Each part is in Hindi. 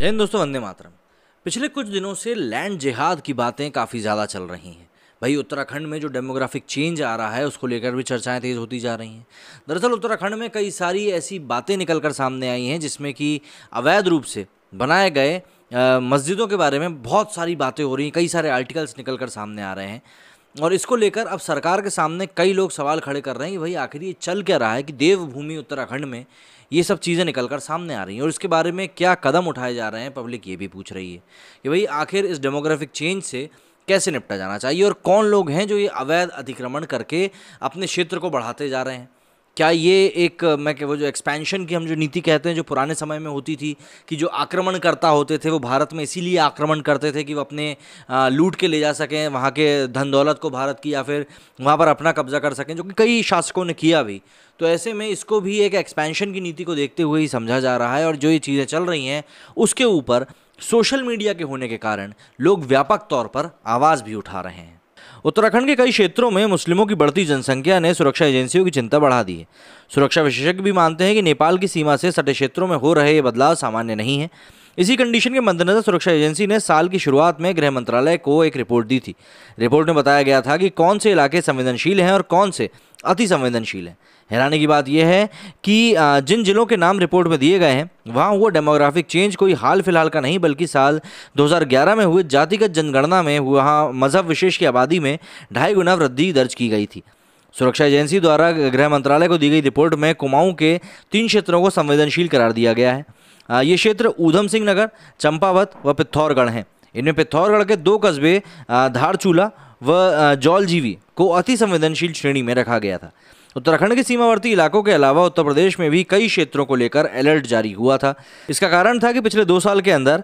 जय हिंद दोस्तों वंदे मातरम पिछले कुछ दिनों से लैंड जिहाद की बातें काफ़ी ज़्यादा चल रही हैं भाई उत्तराखंड में जो डेमोग्राफिक चेंज आ रहा है उसको लेकर भी चर्चाएं तेज़ होती जा रही हैं दरअसल उत्तराखंड में कई सारी ऐसी बातें निकल कर सामने आई हैं जिसमें कि अवैध रूप से बनाए गए मस्जिदों के बारे में बहुत सारी बातें हो रही हैं कई सारे आर्टिकल्स निकल कर सामने आ रहे हैं और इसको लेकर अब सरकार के सामने कई लोग सवाल खड़े कर रहे हैं कि भाई आखिर ये चल क्या रहा है कि देवभूमि उत्तराखंड में ये सब चीज़ें निकल कर सामने आ रही हैं और इसके बारे में क्या कदम उठाए जा रहे हैं पब्लिक ये भी पूछ रही है कि भाई आखिर इस डेमोग्राफिक चेंज से कैसे निपटा जाना चाहिए और कौन लोग हैं जो ये अवैध अतिक्रमण करके अपने क्षेत्र को बढ़ाते जा रहे हैं क्या ये एक मैं वो जो एक्सपेंशन की हम जो नीति कहते हैं जो पुराने समय में होती थी कि जो आक्रमणकर्ता होते थे वो भारत में इसीलिए आक्रमण करते थे कि वो अपने लूट के ले जा सकें वहाँ के धन दौलत को भारत की या फिर वहाँ पर अपना कब्जा कर सकें जो कि कई शासकों ने किया भी तो ऐसे में इसको भी एक एक्सपेंशन की नीति को देखते हुए ही समझा जा रहा है और जो ये चीज़ें चल रही हैं उसके ऊपर सोशल मीडिया के होने के कारण लोग व्यापक तौर पर आवाज़ भी उठा रहे हैं उत्तराखंड के कई क्षेत्रों में मुस्लिमों की बढ़ती जनसंख्या ने सुरक्षा एजेंसियों की चिंता बढ़ा दी है सुरक्षा विशेषज्ञ भी मानते हैं कि नेपाल की सीमा से सटे क्षेत्रों में हो रहे ये बदलाव सामान्य नहीं है इसी कंडीशन के मद्देनजर सुरक्षा एजेंसी ने साल की शुरुआत में गृह मंत्रालय को एक रिपोर्ट दी थी रिपोर्ट में बताया गया था कि कौन से इलाके संवेदनशील हैं और कौन से अति संवेदनशील हैं हैरानी की बात यह है कि जिन जिलों के नाम रिपोर्ट में दिए गए हैं वहाँ हुआ डेमोग्राफिक चेंज कोई हाल फिलहाल का नहीं बल्कि साल 2011 में हुए जातिगत जनगणना में वहाँ मजहब विशेष की आबादी में ढाई गुना वृद्धि दर्ज की गई थी सुरक्षा एजेंसी द्वारा गृह मंत्रालय को दी गई रिपोर्ट में कुमाऊं के तीन क्षेत्रों को संवेदनशील करार दिया गया है ये क्षेत्र ऊधम सिंह नगर चंपावत व पिथौरगढ़ हैं इनमें पिथौरगढ़ के दो कस्बे धारचूला व जौलजीवी को अति संवेदनशील श्रेणी में रखा गया था उत्तराखंड के सीमावर्ती इलाकों के अलावा उत्तर प्रदेश में भी कई क्षेत्रों को लेकर अलर्ट जारी हुआ था इसका कारण था कि पिछले दो साल के अंदर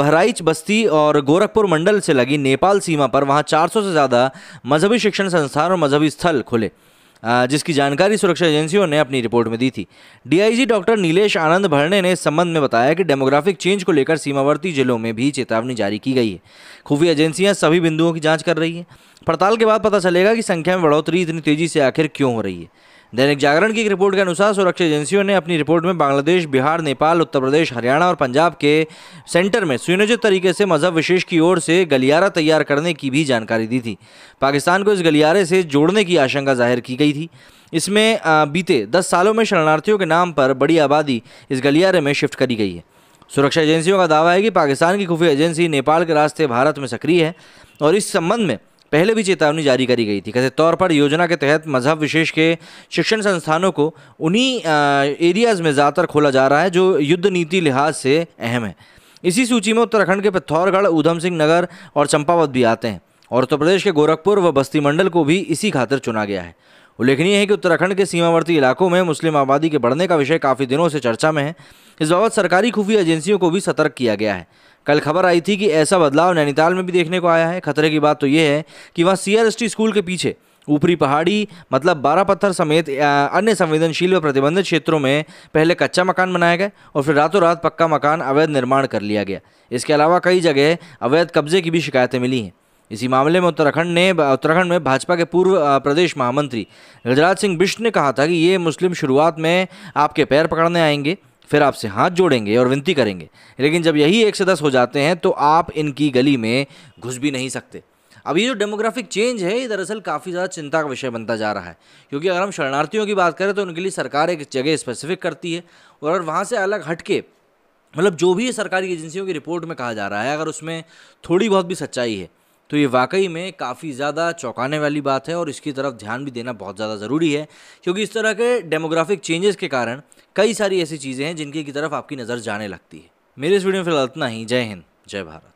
बहराइच बस्ती और गोरखपुर मंडल से लगी नेपाल सीमा पर वहां 400 से ज़्यादा मजहबी शिक्षण संस्थान और मजहबी स्थल खुले जिसकी जानकारी सुरक्षा एजेंसियों ने अपनी रिपोर्ट में दी थी डीआईजी डॉक्टर नीलेश आनंद भरने ने इस संबंध में बताया कि डेमोग्राफिक चेंज को लेकर सीमावर्ती जिलों में भी चेतावनी जारी की गई है खुफिया एजेंसियां सभी बिंदुओं की जाँच कर रही है पड़ताल के बाद पता चलेगा कि संख्या में बढ़ोतरी इतनी तेजी से आखिर क्यों हो रही है दैनिक जागरण की एक रिपोर्ट के अनुसार सुरक्षा एजेंसियों ने अपनी रिपोर्ट में बांग्लादेश बिहार नेपाल उत्तर प्रदेश हरियाणा और पंजाब के सेंटर में सुनियोजित तरीके से मजहब विशेष की ओर से गलियारा तैयार करने की भी जानकारी दी थी पाकिस्तान को इस गलियारे से जोड़ने की आशंका जाहिर की गई थी इसमें बीते दस सालों में शरणार्थियों के नाम पर बड़ी आबादी इस गलियारे में शिफ्ट करी गई है सुरक्षा एजेंसियों का दावा है कि पाकिस्तान की खुफिया एजेंसी नेपाल के रास्ते भारत में सक्रिय है और इस संबंध में पहले भी चेतावनी जारी करी गई थी कथित तौर पर योजना के तहत मजहब विशेष के शिक्षण संस्थानों को उन्हीं एरियाज़ में ज़्यादातर खोला जा रहा है जो युद्ध नीति लिहाज से अहम है इसी सूची में उत्तराखंड के पिथौरगढ़ ऊधम सिंह नगर और चंपावत भी आते हैं और उत्तर प्रदेश के गोरखपुर व बस्ती मंडल को भी इसी खातिर चुना गया है उल्लेखनीय है कि उत्तराखंड के सीमावर्ती इलाकों में मुस्लिम आबादी के बढ़ने का विषय काफ़ी दिनों से चर्चा में है इस बाबत सरकारी खुफिया एजेंसियों को भी सतर्क किया गया है कल खबर आई थी कि ऐसा बदलाव नैनीताल में भी देखने को आया है खतरे की बात तो ये है कि वहाँ सी स्कूल के पीछे ऊपरी पहाड़ी मतलब बारह पत्थर समेत अन्य संवेदनशील व प्रतिबंधित क्षेत्रों में पहले कच्चा मकान बनाया गया और फिर रातों रात पक्का मकान अवैध निर्माण कर लिया गया इसके अलावा कई जगह अवैध कब्जे की भी शिकायतें मिली हैं इसी मामले में उत्तराखंड ने उत्तराखंड में भाजपा के पूर्व प्रदेश महामंत्री गजराज सिंह बिश्ट ने कहा था कि ये मुस्लिम शुरुआत में आपके पैर पकड़ने आएंगे फिर आपसे हाथ जोड़ेंगे और विनती करेंगे लेकिन जब यही एक से दस हो जाते हैं तो आप इनकी गली में घुस भी नहीं सकते अब ये जो डेमोग्राफिक चेंज है ये दरअसल काफ़ी ज़्यादा चिंता का विषय बनता जा रहा है क्योंकि अगर हम शरणार्थियों की बात करें तो उनके लिए सरकार एक जगह स्पेसिफिक करती है और अगर वहाँ से अलग हट के मतलब जो भी सरकारी एजेंसियों की रिपोर्ट में कहा जा रहा है अगर उसमें थोड़ी बहुत भी सच्चाई है तो ये वाकई में काफ़ी ज़्यादा चौंकाने वाली बात है और इसकी तरफ ध्यान भी देना बहुत ज़्यादा ज़रूरी है क्योंकि इस तरह के डेमोग्राफिक चेंजेस के कारण कई सारी ऐसी चीज़ें हैं जिनकी की तरफ आपकी नज़र जाने लगती है मेरे इस वीडियो में फिलहाल इतना ही जय हिंद जय भारत